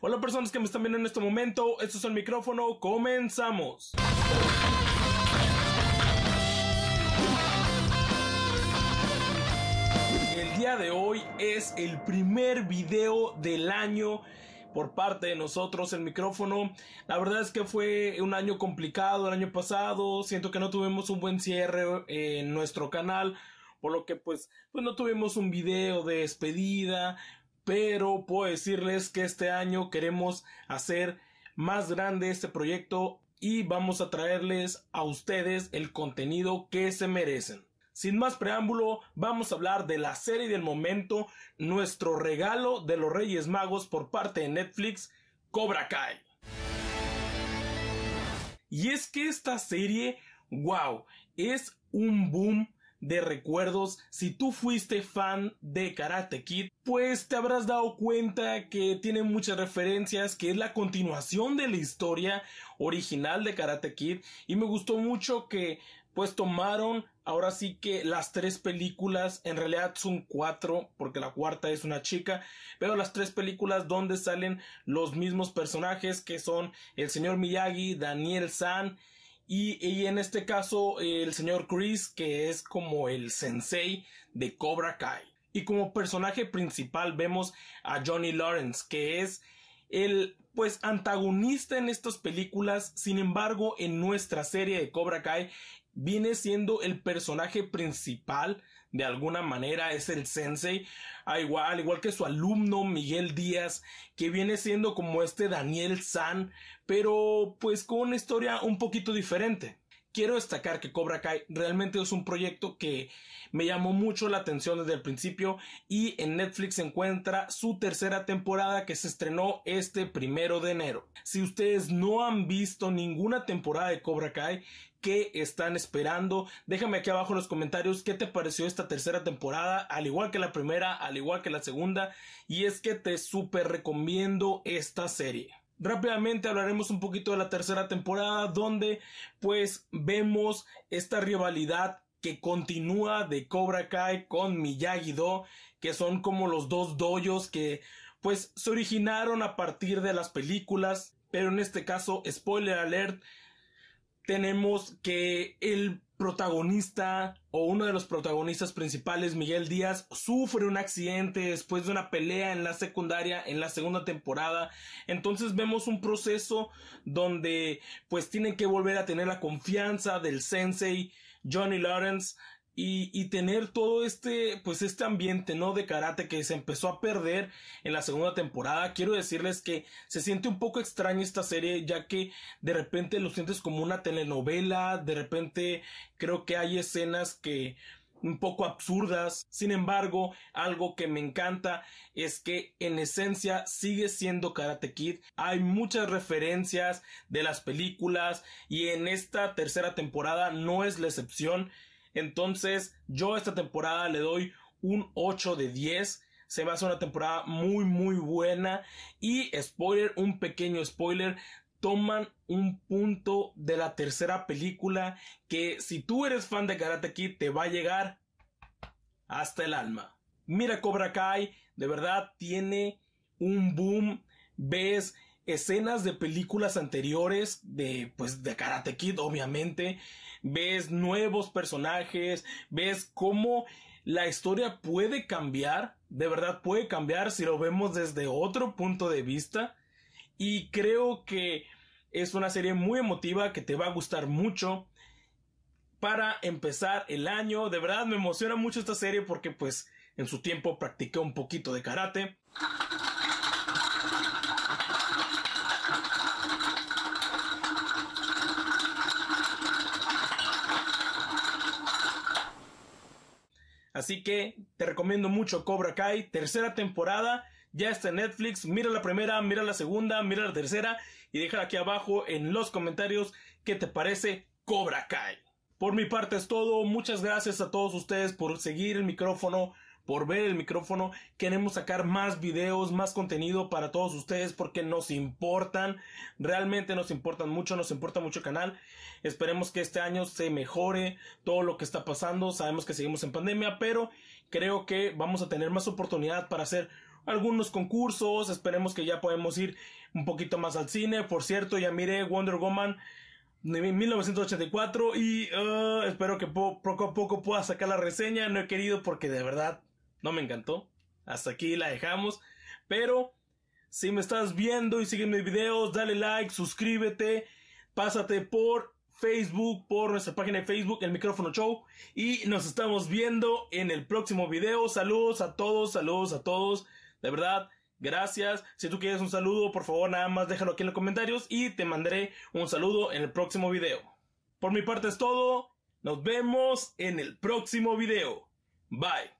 Hola personas que me están viendo en este momento, esto es el micrófono, comenzamos. El día de hoy es el primer video del año por parte de nosotros el micrófono. La verdad es que fue un año complicado el año pasado, siento que no tuvimos un buen cierre eh, en nuestro canal. Por lo que pues, pues no tuvimos un video de despedida, pero puedo decirles que este año queremos hacer más grande este proyecto y vamos a traerles a ustedes el contenido que se merecen. Sin más preámbulo, vamos a hablar de la serie del momento, nuestro regalo de los Reyes Magos por parte de Netflix, Cobra Kai. Y es que esta serie, wow, es un boom de recuerdos, si tú fuiste fan de Karate Kid, pues te habrás dado cuenta que tiene muchas referencias, que es la continuación de la historia original de Karate Kid y me gustó mucho que pues tomaron ahora sí que las tres películas, en realidad son cuatro, porque la cuarta es una chica, pero las tres películas donde salen los mismos personajes que son el señor Miyagi, Daniel San, y, en este caso, el señor Chris, que es como el sensei de Cobra Kai. Y como personaje principal vemos a Johnny Lawrence, que es el pues antagonista en estas películas, sin embargo, en nuestra serie de Cobra Kai viene siendo el personaje principal de alguna manera es el sensei, al igual, igual que su alumno Miguel Díaz, que viene siendo como este Daniel San, pero pues con una historia un poquito diferente. Quiero destacar que Cobra Kai realmente es un proyecto que me llamó mucho la atención desde el principio y en Netflix se encuentra su tercera temporada que se estrenó este primero de enero. Si ustedes no han visto ninguna temporada de Cobra Kai, ¿Qué están esperando? Déjame aquí abajo en los comentarios qué te pareció esta tercera temporada, al igual que la primera, al igual que la segunda. Y es que te súper recomiendo esta serie. Rápidamente hablaremos un poquito de la tercera temporada donde pues vemos esta rivalidad que continúa de Cobra Kai con Miyagi-Do, que son como los dos doyos que pues se originaron a partir de las películas, pero en este caso, spoiler alert, tenemos que el protagonista o uno de los protagonistas principales, Miguel Díaz, sufre un accidente después de una pelea en la secundaria en la segunda temporada. Entonces vemos un proceso donde pues tienen que volver a tener la confianza del sensei Johnny Lawrence y, tener todo este, pues este ambiente, ¿no? De karate que se empezó a perder en la segunda temporada. Quiero decirles que se siente un poco extraño esta serie, ya que de repente lo sientes como una telenovela, de repente creo que hay escenas que un poco absurdas. Sin embargo, algo que me encanta es que en esencia sigue siendo Karate Kid. Hay muchas referencias de las películas y en esta tercera temporada no es la excepción. Entonces, yo esta temporada le doy un 8 de 10. Se va a ser una temporada muy, muy buena. Y spoiler, un pequeño spoiler. Toman un punto de la tercera película que si tú eres fan de Karate Kid te va a llegar hasta el alma. Mira Cobra Kai, de verdad tiene un boom. Ves escenas de películas anteriores de pues de Karate Kid obviamente ves nuevos personajes ves cómo la historia puede cambiar de verdad puede cambiar si lo vemos desde otro punto de vista y creo que es una serie muy emotiva que te va a gustar mucho para empezar el año de verdad me emociona mucho esta serie porque pues en su tiempo practiqué un poquito de karate Así que te recomiendo mucho Cobra Kai, tercera temporada, ya está en Netflix, mira la primera, mira la segunda, mira la tercera y deja aquí abajo en los comentarios qué te parece Cobra Kai. Por mi parte es todo, muchas gracias a todos ustedes por seguir el micrófono por ver el micrófono. Queremos sacar más videos, más contenido para todos ustedes porque nos importan. Realmente nos importan mucho, nos importa mucho el canal. Esperemos que este año se mejore todo lo que está pasando. Sabemos que seguimos en pandemia, pero creo que vamos a tener más oportunidad para hacer algunos concursos. Esperemos que ya podemos ir un poquito más al cine. Por cierto, ya miré Wonder Woman. 1984 y uh, espero que poco a poco pueda sacar la reseña. No he querido porque de verdad no me encantó. Hasta aquí la dejamos. Pero si me estás viendo y sigues mis videos, dale like, suscríbete. Pásate por Facebook, por nuestra página de Facebook, El Micrófono Show. Y nos estamos viendo en el próximo video. Saludos a todos, saludos a todos. De verdad, gracias. Si tú quieres un saludo, por favor, nada más déjalo aquí en los comentarios y te mandaré un saludo en el próximo video. Por mi parte es todo. Nos vemos en el próximo video. Bye.